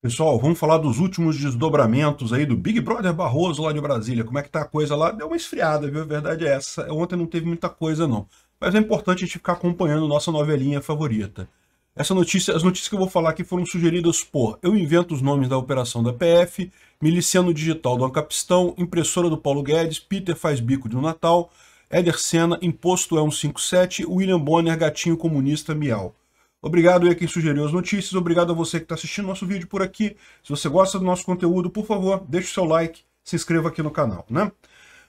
Pessoal, vamos falar dos últimos desdobramentos aí do Big Brother Barroso lá de Brasília. Como é que tá a coisa lá? Deu uma esfriada, viu? A verdade é essa. Ontem não teve muita coisa, não. Mas é importante a gente ficar acompanhando nossa novelinha favorita. Essa notícia, as notícias que eu vou falar aqui foram sugeridas por Eu Invento os Nomes da Operação da PF, Miliciano Digital do Ancapistão, Impressora do Paulo Guedes, Peter Faz Bico de um Natal, Éder Senna, Imposto é 157, William Bonner, Gatinho Comunista, Miau. Obrigado aí a quem sugeriu as notícias, obrigado a você que está assistindo nosso vídeo por aqui. Se você gosta do nosso conteúdo, por favor, deixe o seu like, se inscreva aqui no canal, né?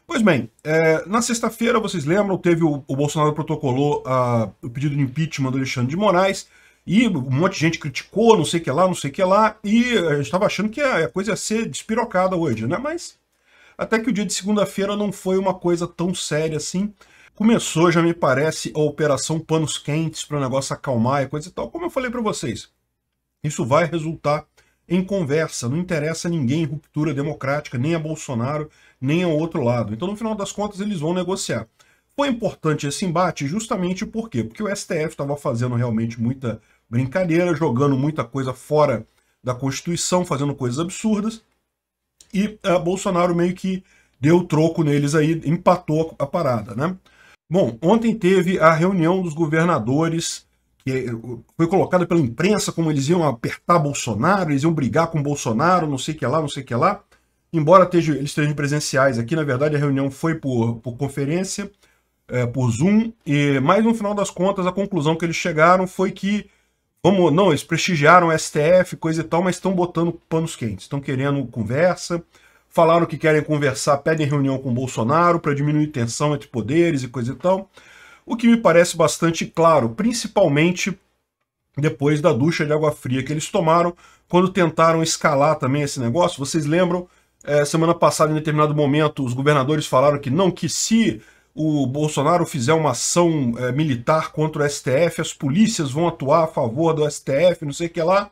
Pois bem, é, na sexta-feira, vocês lembram, teve o, o Bolsonaro protocolou a, o pedido de impeachment do Alexandre de Moraes, e um monte de gente criticou, não sei o que lá, não sei o que lá, e a gente estava achando que a, a coisa ia ser despirocada hoje, né? Mas até que o dia de segunda-feira não foi uma coisa tão séria assim, começou, já me parece, a operação panos quentes para o negócio acalmar e coisa e tal. Como eu falei para vocês, isso vai resultar em conversa, não interessa a ninguém ruptura democrática, nem a Bolsonaro, nem ao outro lado. Então, no final das contas, eles vão negociar. Foi importante esse embate justamente por quê? Porque o STF estava fazendo realmente muita brincadeira, jogando muita coisa fora da Constituição, fazendo coisas absurdas, e ah, Bolsonaro meio que deu troco neles aí, empatou a parada, né? Bom, ontem teve a reunião dos governadores, que eh, foi colocada pela imprensa como eles iam apertar Bolsonaro, eles iam brigar com Bolsonaro, não sei o que lá, não sei o que lá. Embora esteja, eles estejam presenciais aqui, na verdade a reunião foi por, por conferência, é, por Zoom, e mais no final das contas a conclusão que eles chegaram foi que vamos, não, eles prestigiaram o STF, coisa e tal, mas estão botando panos quentes, estão querendo conversa, falaram que querem conversar, pedem reunião com Bolsonaro para diminuir tensão entre poderes e coisa e tal. O que me parece bastante claro, principalmente depois da ducha de água fria que eles tomaram quando tentaram escalar também esse negócio. Vocês lembram, é, semana passada, em determinado momento, os governadores falaram que não, que se o Bolsonaro fizer uma ação é, militar contra o STF, as polícias vão atuar a favor do STF, não sei o que lá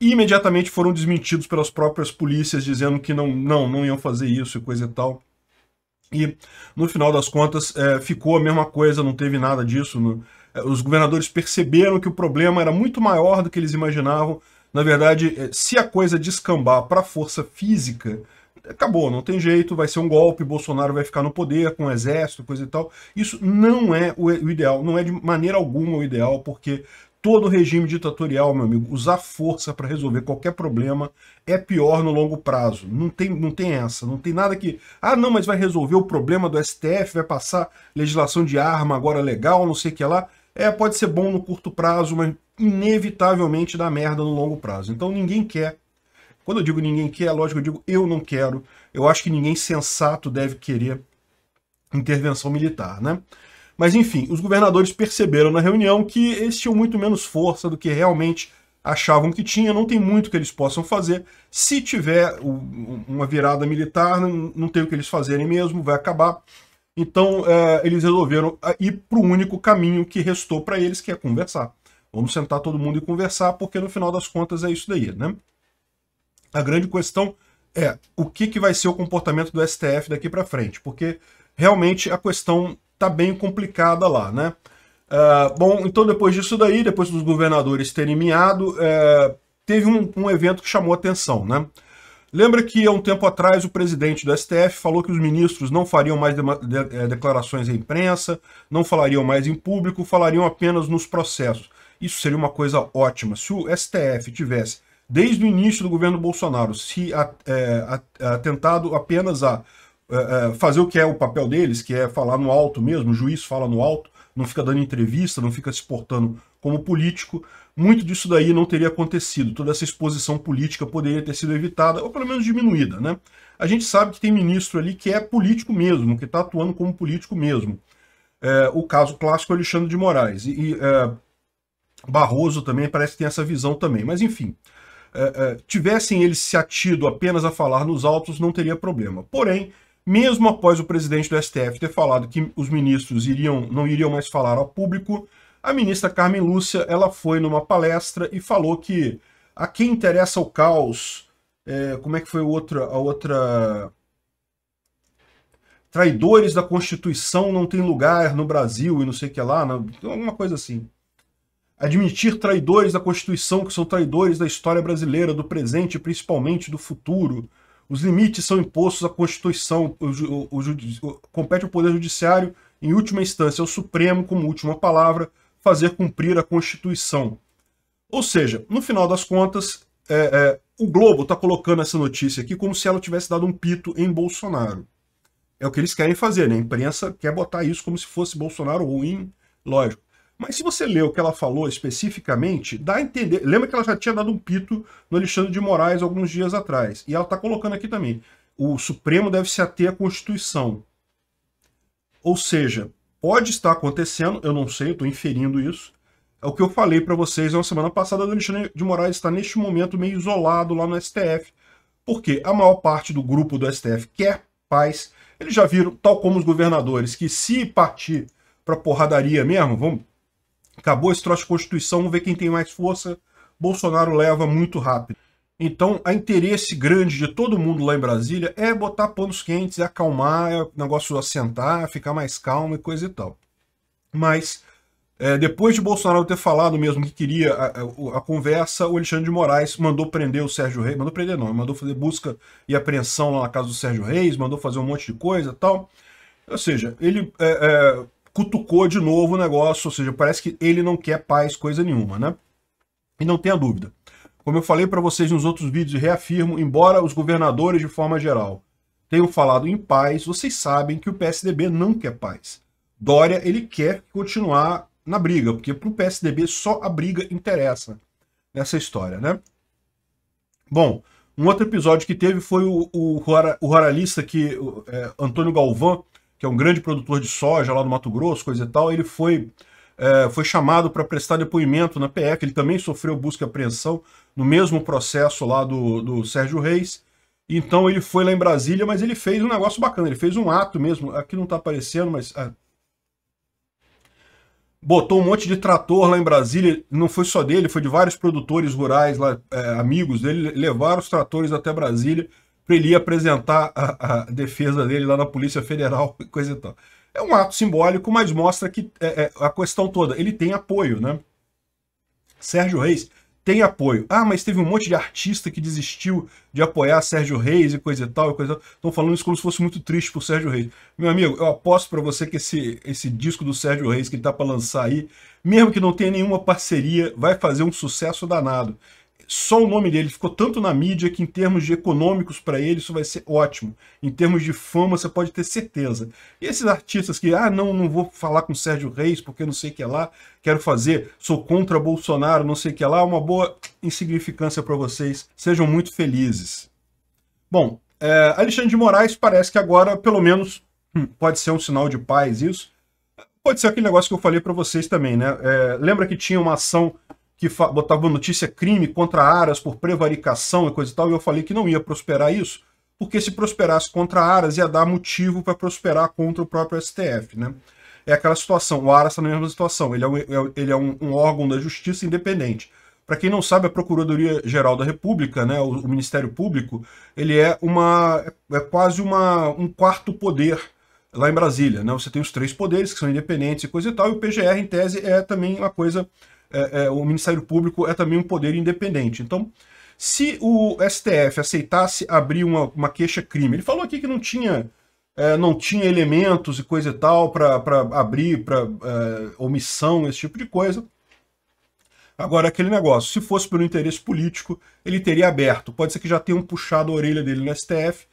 imediatamente foram desmentidos pelas próprias polícias, dizendo que não, não, não iam fazer isso e coisa e tal. E, no final das contas, é, ficou a mesma coisa, não teve nada disso. No, é, os governadores perceberam que o problema era muito maior do que eles imaginavam. Na verdade, é, se a coisa descambar para força física, acabou, não tem jeito, vai ser um golpe, Bolsonaro vai ficar no poder com o exército, coisa e tal. Isso não é o ideal, não é de maneira alguma o ideal, porque Todo regime ditatorial, meu amigo, usar força para resolver qualquer problema é pior no longo prazo. Não tem, não tem essa, não tem nada que. Ah, não, mas vai resolver o problema do STF, vai passar legislação de arma agora legal, não sei o que lá. É, pode ser bom no curto prazo, mas inevitavelmente dá merda no longo prazo. Então ninguém quer. Quando eu digo ninguém quer, lógico, eu digo eu não quero. Eu acho que ninguém sensato deve querer intervenção militar, né? Mas enfim, os governadores perceberam na reunião que eles tinham muito menos força do que realmente achavam que tinha, não tem muito que eles possam fazer. Se tiver uma virada militar, não tem o que eles fazerem mesmo, vai acabar. Então é, eles resolveram é, ir para o único caminho que restou para eles, que é conversar. Vamos sentar todo mundo e conversar, porque no final das contas é isso daí, né? A grande questão é o que, que vai ser o comportamento do STF daqui para frente, porque realmente a questão tá bem complicada lá, né? Uh, bom, então depois disso daí, depois dos governadores terem miado, uh, teve um, um, evento que chamou atenção, né? Lembra que há um tempo atrás o presidente do STF falou que os ministros não fariam mais de, de, é, declarações à imprensa, não falariam mais em público, falariam apenas nos processos. Isso seria uma coisa ótima. Se o STF tivesse, desde o início do governo Bolsonaro, se a, é, a, atentado apenas a é, é, fazer o que é o papel deles, que é falar no alto mesmo, o juiz fala no alto, não fica dando entrevista, não fica se portando como político, muito disso daí não teria acontecido. Toda essa exposição política poderia ter sido evitada, ou pelo menos diminuída. Né? A gente sabe que tem ministro ali que é político mesmo, que está atuando como político mesmo. É, o caso clássico é Alexandre de Moraes. E, é, Barroso também parece que tem essa visão também. Mas enfim, é, é, tivessem eles se atido apenas a falar nos autos, não teria problema. Porém, mesmo após o presidente do STF ter falado que os ministros iriam, não iriam mais falar ao público, a ministra Carmen Lúcia ela foi numa palestra e falou que a quem interessa o caos, é, como é que foi a outra, a outra traidores da Constituição não tem lugar no Brasil e não sei o que lá, alguma coisa assim. Admitir traidores da Constituição que são traidores da história brasileira, do presente e principalmente do futuro. Os limites são impostos à Constituição, o, o, o, compete ao Poder Judiciário, em última instância, ao Supremo, como última palavra, fazer cumprir a Constituição. Ou seja, no final das contas, é, é, o Globo está colocando essa notícia aqui como se ela tivesse dado um pito em Bolsonaro. É o que eles querem fazer, né? A imprensa quer botar isso como se fosse Bolsonaro ruim, lógico. Mas se você lê o que ela falou especificamente, dá a entender. Lembra que ela já tinha dado um pito no Alexandre de Moraes alguns dias atrás. E ela está colocando aqui também. O Supremo deve se ater à Constituição. Ou seja, pode estar acontecendo, eu não sei, estou inferindo isso. É o que eu falei para vocês na semana passada. O Alexandre de Moraes está neste momento meio isolado lá no STF, porque a maior parte do grupo do STF quer paz. Eles já viram, tal como os governadores, que se partir para porradaria mesmo, vamos Acabou esse troço de Constituição, vamos ver quem tem mais força. Bolsonaro leva muito rápido. Então, a interesse grande de todo mundo lá em Brasília é botar panos quentes, é acalmar, é o negócio assentar, é ficar mais calmo e coisa e tal. Mas, é, depois de Bolsonaro ter falado mesmo que queria a, a, a, conversa, o Alexandre de Moraes mandou prender o Sérgio Reis, mandou prender não, mandou fazer busca e apreensão lá na casa do Sérgio Reis, mandou fazer um monte de coisa tal. Ou seja, ele é, é cutucou de novo o negócio, ou seja, parece que ele não quer paz coisa nenhuma, né? E não tenha dúvida. Como eu falei para vocês nos outros vídeos e reafirmo, embora os governadores de forma geral tenham falado em paz, vocês sabem que o PSDB não quer paz. Dória, ele quer continuar na briga, porque para o PSDB só a briga interessa nessa história, né? Bom, um outro episódio que teve foi o, o, o ruralista que é, Antônio Galvão que é um grande produtor de soja lá do Mato Grosso, coisa e tal, ele foi, é, foi chamado para prestar depoimento na PF, ele também sofreu busca e apreensão no mesmo processo lá do, do Sérgio Reis, então ele foi lá em Brasília, mas ele fez um negócio bacana, ele fez um ato mesmo, aqui não está aparecendo, mas... É, botou um monte de trator lá em Brasília, não foi só dele, foi de vários produtores rurais lá, é, amigos dele, levaram os tratores até Brasília, para ele ir apresentar a, a, defesa dele lá na Polícia Federal e coisa e tal. É um ato simbólico, mas mostra que é, é, a questão toda, ele tem apoio, né? Sérgio Reis tem apoio. Ah, mas teve um monte de artista que desistiu de apoiar Sérgio Reis e coisa e tal. Estão falando isso como se fosse muito triste pro Sérgio Reis. Meu amigo, eu aposto para você que esse, esse disco do Sérgio Reis que ele tá para lançar aí, mesmo que não tenha nenhuma parceria, vai fazer um sucesso danado só o nome dele ficou tanto na mídia que em termos de econômicos para ele isso vai ser ótimo. Em termos de fama você pode ter certeza. E esses artistas que, ah, não, não vou falar com Sérgio Reis porque não sei o que é lá, quero fazer, sou contra Bolsonaro, não sei o que é lá, uma boa insignificância para vocês. Sejam muito felizes. Bom, é, Alexandre de Moraes parece que agora, pelo menos, hum, pode ser um sinal de paz isso. Pode ser aquele negócio que eu falei para vocês também, né? É, lembra que tinha uma ação que botava notícia crime contra Aras por prevaricação e coisa e tal, e eu falei que não ia prosperar isso, porque se prosperasse contra Aras ia dar motivo para prosperar contra o próprio STF, né? É aquela situação, o Aras está na mesma situação, ele é, é, um, ele é um, um órgão da justiça independente. Para quem não sabe, a Procuradoria Geral da República, né, o, o Ministério Público, ele é uma é quase uma, um quarto poder lá em Brasília, né? Você tem os três poderes que são independentes e coisa e tal, e o PGR em tese é também uma coisa é, é, o Ministério Público é também um poder independente. Então, se o STF aceitasse abrir uma, uma queixa-crime, ele falou aqui que não tinha, é, não tinha elementos e coisa e tal para abrir, para é, omissão, esse tipo de coisa. Agora, aquele negócio, se fosse pelo interesse político, ele teria aberto. Pode ser que já tenham puxado a orelha dele no STF,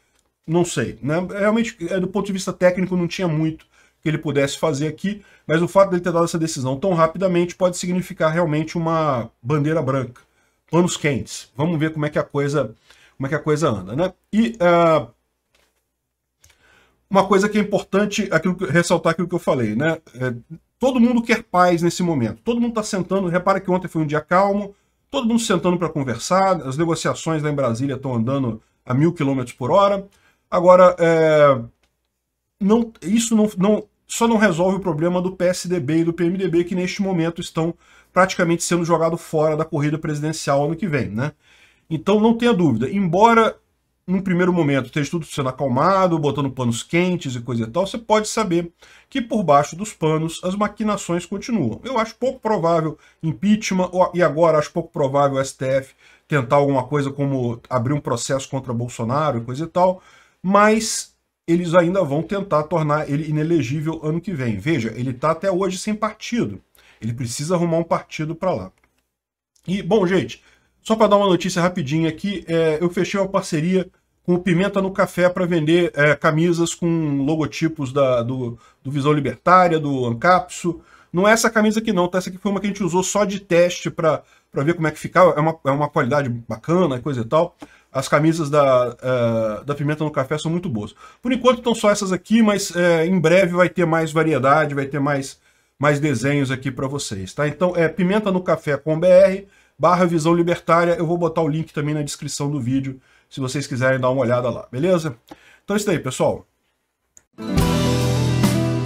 não sei. Né? Realmente, é, do ponto de vista técnico, não tinha muito que ele pudesse fazer aqui, mas o fato dele ter dado essa decisão tão rapidamente pode significar realmente uma bandeira branca. Panos quentes. Vamos ver como é que a coisa, como é que a coisa anda, né? E uh, uma coisa que é importante aquilo que, ressaltar aquilo que eu falei, né? É, todo mundo quer paz nesse momento. Todo mundo está sentando. Repara que ontem foi um dia calmo. Todo mundo sentando para conversar. As negociações lá em Brasília estão andando a mil quilômetros por hora. Agora, é, não, isso não, não só não resolve o problema do PSDB e do PMDB, que neste momento estão praticamente sendo jogados fora da corrida presidencial ano que vem. Né? Então não tenha dúvida, embora num primeiro momento esteja tudo sendo acalmado, botando panos quentes e coisa e tal, você pode saber que por baixo dos panos as maquinações continuam. Eu acho pouco provável impeachment, e agora acho pouco provável o STF tentar alguma coisa como abrir um processo contra Bolsonaro e coisa e tal, mas eles ainda vão tentar tornar ele inelegível ano que vem. Veja, ele está até hoje sem partido. Ele precisa arrumar um partido para lá. E, bom, gente, só para dar uma notícia rapidinha aqui, é, eu fechei uma parceria com o Pimenta no Café para vender é, camisas com logotipos da, do, do Visão Libertária, do Ancapso. Não é essa camisa aqui não, tá? Essa aqui foi uma que a gente usou só de teste para ver como é que ficava. É uma, é uma qualidade bacana, coisa e tal as camisas da, uh, da Pimenta no Café são muito boas. Por enquanto estão só essas aqui, mas uh, em breve vai ter mais variedade, vai ter mais, mais desenhos aqui para vocês, tá? Então é pimenta no café com BR, barra visão libertária, eu vou botar o link também na descrição do vídeo, se vocês quiserem dar uma olhada lá, beleza? Então é isso aí, pessoal.